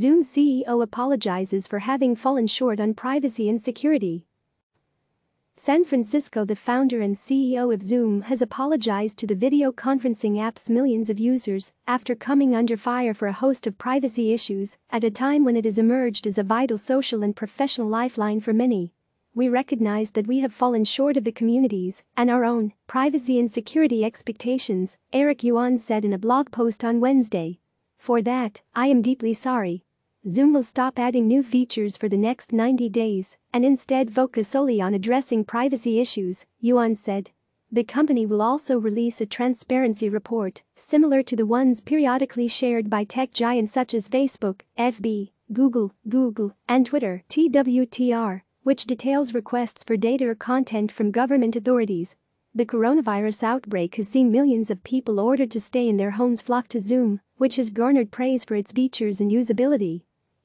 Zoom CEO apologizes for having fallen short on privacy and security. San Francisco The founder and CEO of Zoom has apologized to the video conferencing app's millions of users after coming under fire for a host of privacy issues at a time when it has emerged as a vital social and professional lifeline for many. We recognize that we have fallen short of the communities and our own privacy and security expectations, Eric Yuan said in a blog post on Wednesday. For that, I am deeply sorry. Zoom will stop adding new features for the next 90 days and instead focus solely on addressing privacy issues, Yuan said. The company will also release a transparency report, similar to the ones periodically shared by tech giants such as Facebook, FB, Google, Google, and Twitter (TWTR), which details requests for data or content from government authorities. The coronavirus outbreak has seen millions of people ordered to stay in their homes flock to Zoom, which has garnered praise for its features and usability.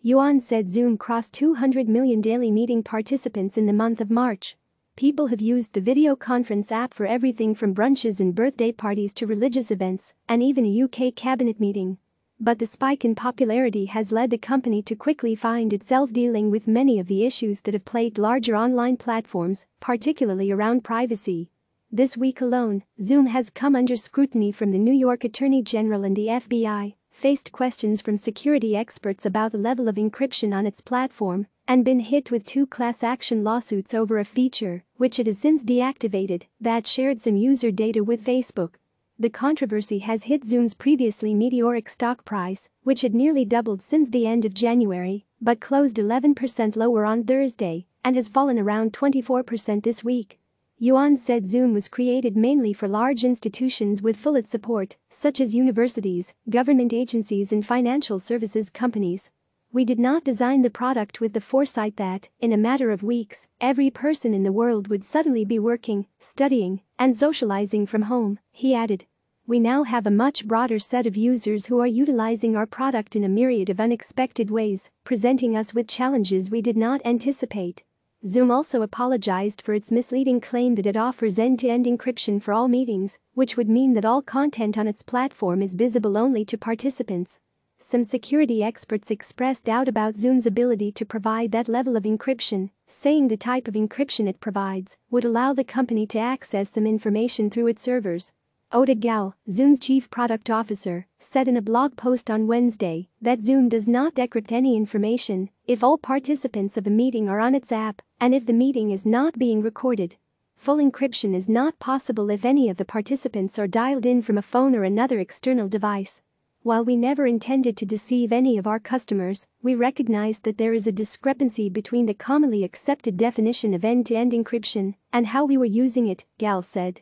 Yuan said Zoom crossed 200 million daily meeting participants in the month of March. People have used the video conference app for everything from brunches and birthday parties to religious events and even a UK cabinet meeting. But the spike in popularity has led the company to quickly find itself dealing with many of the issues that have plagued larger online platforms, particularly around privacy. This week alone, Zoom has come under scrutiny from the New York Attorney General and the FBI faced questions from security experts about the level of encryption on its platform, and been hit with two class action lawsuits over a feature, which it has since deactivated, that shared some user data with Facebook. The controversy has hit Zoom's previously meteoric stock price, which had nearly doubled since the end of January, but closed 11% lower on Thursday and has fallen around 24% this week. Yuan said Zoom was created mainly for large institutions with full its support, such as universities, government agencies and financial services companies. We did not design the product with the foresight that, in a matter of weeks, every person in the world would suddenly be working, studying, and socializing from home, he added. We now have a much broader set of users who are utilizing our product in a myriad of unexpected ways, presenting us with challenges we did not anticipate. Zoom also apologized for its misleading claim that it offers end-to-end encryption for all meetings, which would mean that all content on its platform is visible only to participants. Some security experts expressed doubt about Zoom's ability to provide that level of encryption, saying the type of encryption it provides would allow the company to access some information through its servers, Oda Gao, Zoom's chief product officer, said in a blog post on Wednesday that Zoom does not decrypt any information if all participants of a meeting are on its app and if the meeting is not being recorded. Full encryption is not possible if any of the participants are dialed in from a phone or another external device. While we never intended to deceive any of our customers, we recognize that there is a discrepancy between the commonly accepted definition of end-to-end -end encryption and how we were using it, Gal said.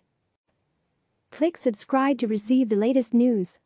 Click subscribe to receive the latest news.